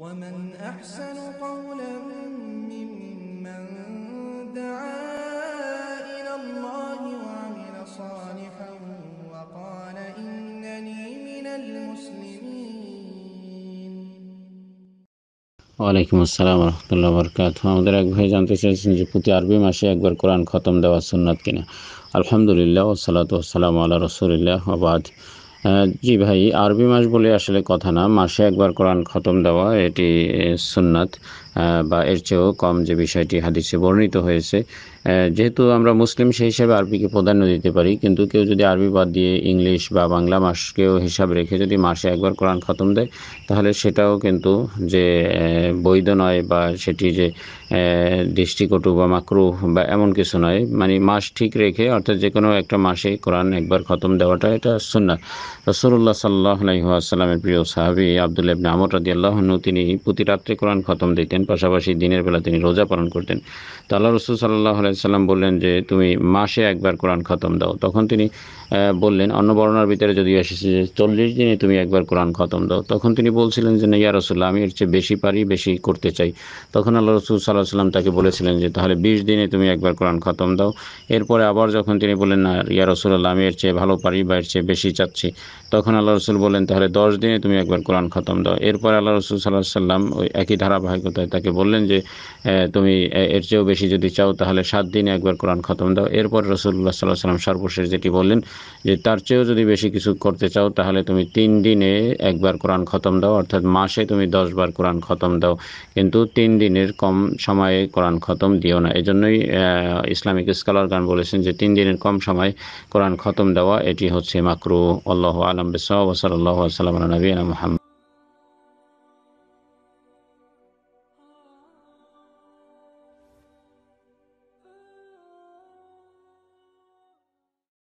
ومن أحسن قولا ممن دعا إلى الله وعمل صالحا وقال إنني من المسلمين وعليكم السلام ورحمة الله وبركاته هم در ایک بھائی جانتے ہیں جن جو قرآن ختم دوا سنت کینا الحمدللہ والصلاة والسلام على رسول الله وبعد হ্যাঁ, জি ভাই আরবি মাস বলে আসলে কথা না মাসে একবার কোরআন খতম দেওয়া এটি সুন্নাত বা এর চেয়েও কম যে বিষয়টি হাদিসে বর্ণিত হয়েছে যেহেতু আমরা মুসলিম সেই হিসাবে আরবিকে প্রাধান্য দিতে পারি কিন্তু কেউ যদি আরবি বাদ দিয়ে ইংলিশ বা বাংলা মাসকেও হিসাব রেখে যদি মাসে একবার কোরআন খতম দেয় তাহলে সেটাও কিন্তু যে বৈধ নয় বা সেটি যে দৃষ্টিকটু বা মাকরু বা এমন কিছু নয় মানে মাস ঠিক রেখে অর্থাৎ যে কোনো একটা মাসে কোরআন একবার খতম দেওয়াটা এটা সুন্না রসুল্লাহ সাল্লাহ আলহিহাসাল্লামের প্রিয় সাহাবি আবদুল্লাহ আমর রাদি আল্লাহন তিনি প্রতি রাত্রে কোরআন খতম দিতেন পাশাপাশি দিনের বেলা তিনি রোজা পালন করতেন তো আল্লাহ রসুল সাল্লাহ সাল্লাম বললেন যে তুমি মাসে একবার কোরআন খতম দাও তখন তিনি বললেন অন্য বর্ণার ভিতরে যদি এসেছে যে চল্লিশ দিনে তুমি একবার কোরআন খতম দাও তখন তিনি বলছিলেন যে না ইয়া রসুল্লাহ আমি এর চেয়ে বেশি পারি বেশি করতে চাই তখন আল্লাহ রসুল সাল্লাহ সাল্লাম তাকে বলেছিলেন যে তাহলে বিশ দিনে তুমি একবার কোরআন খতম দাও এরপরে আবার যখন তিনি বললেন না ইয়া রসুল্লাহ আমি এর চেয়ে ভালো পারি বা এর চেয়ে বেশি চাচ্ছি তখন আল্লাহ রসুল বললেন তাহলে দশ দিনে তুমি একবার কোরআন খতম দাও এরপরে আল্লাহ রসুল সাল্লাহ সাল্লাম ওই একই ধারাবাহিকতায় তাকে বললেন যে তুমি এর চেয়েও বেশি যদি চাও তাহলে সাত দিনে একবার কোরআন খতম দাও এরপর রসুল্লাহ সাল্লাহ সাল্লাম সর্বশেষ যেটি বললেন যে তার চেয়েও যদি বেশি কিছু করতে চাও তাহলে তুমি তিন দিনে একবার কোরআন খতম দাও অর্থাৎ মাসে তুমি দশবার কোরআন খতম দাও কিন্তু তিন দিনের কম সময়ে কোরআন খতম দিও না এজন্যই ইসলামিক স্কলার গান বলেছেন যে তিন দিনের কম সময় কোরআন খতম দেওয়া এটি হচ্ছে মাকরু আল্লাহ আলম বিসাল্লাহ সাল্লাম নবীন মোহাম্মদ